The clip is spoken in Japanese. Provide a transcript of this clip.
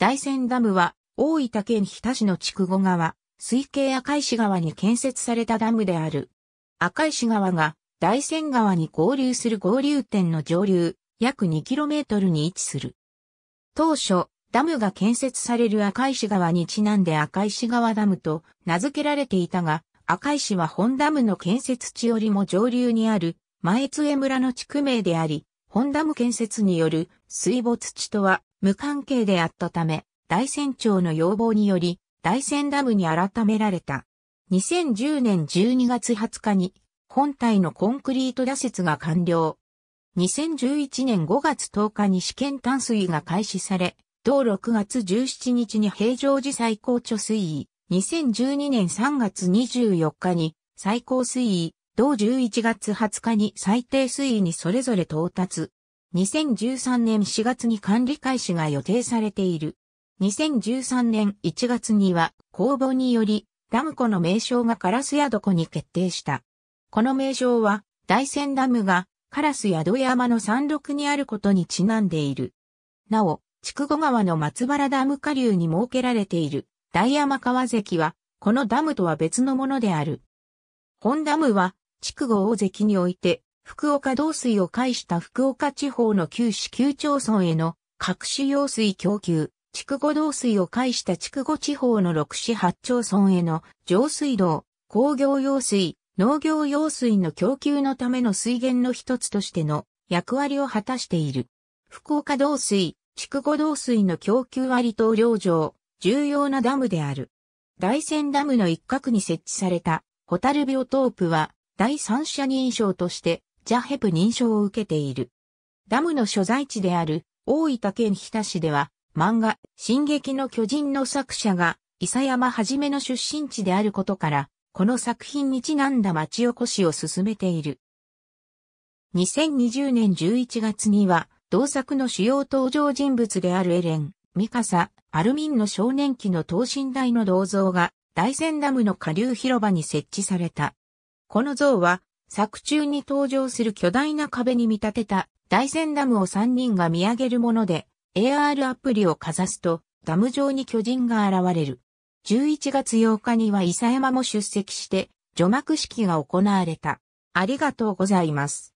大仙ダムは、大分県日田市の筑後川、水系赤石川に建設されたダムである。赤石川が大仙川に合流する合流点の上流、約 2km に位置する。当初、ダムが建設される赤石川にちなんで赤石川ダムと名付けられていたが、赤石は本ダムの建設地よりも上流にある前津江村の地区名であり、本ダム建設による水没地とは無関係であったため、大船長の要望により、大船ダムに改められた。2010年12月20日に、本体のコンクリート打設が完了。2011年5月10日に試験淡水が開始され、同6月17日に平常時最高貯水位、2012年3月24日に最高水位、同11月20日に最低水位にそれぞれ到達。2013年4月に管理開始が予定されている。2013年1月には公募によりダム湖の名称がカラス宿ド湖に決定した。この名称は大仙ダムがカラス宿ド山の山麓にあることにちなんでいる。なお、筑後川の松原ダム下流に設けられている大山川関はこのダムとは別のものである。本ダムは筑後大関において福岡道水を介した福岡地方の旧市旧町村への各種用水供給、筑後道水を介した筑後地方の六市八町村への上水道、工業用水、農業用水の供給のための水源の一つとしての役割を果たしている。福岡道水、筑後道水の供給割と領上、重要なダムである。大仙ダムの一角に設置された、ホタルビオトープは、第三者認証として、ジャヘプ認証を受けている。ダムの所在地である大分県日田市では漫画、進撃の巨人の作者が、伊佐山はじめの出身地であることから、この作品にちなんだ町おこしを進めている。2020年11月には、同作の主要登場人物であるエレン、ミカサ、アルミンの少年期の等身大の銅像が、大仙ダムの下流広場に設置された。この像は、作中に登場する巨大な壁に見立てた大仙ダムを3人が見上げるもので、AR アプリをかざすと、ダム上に巨人が現れる。11月8日には伊佐山も出席して、除幕式が行われた。ありがとうございます。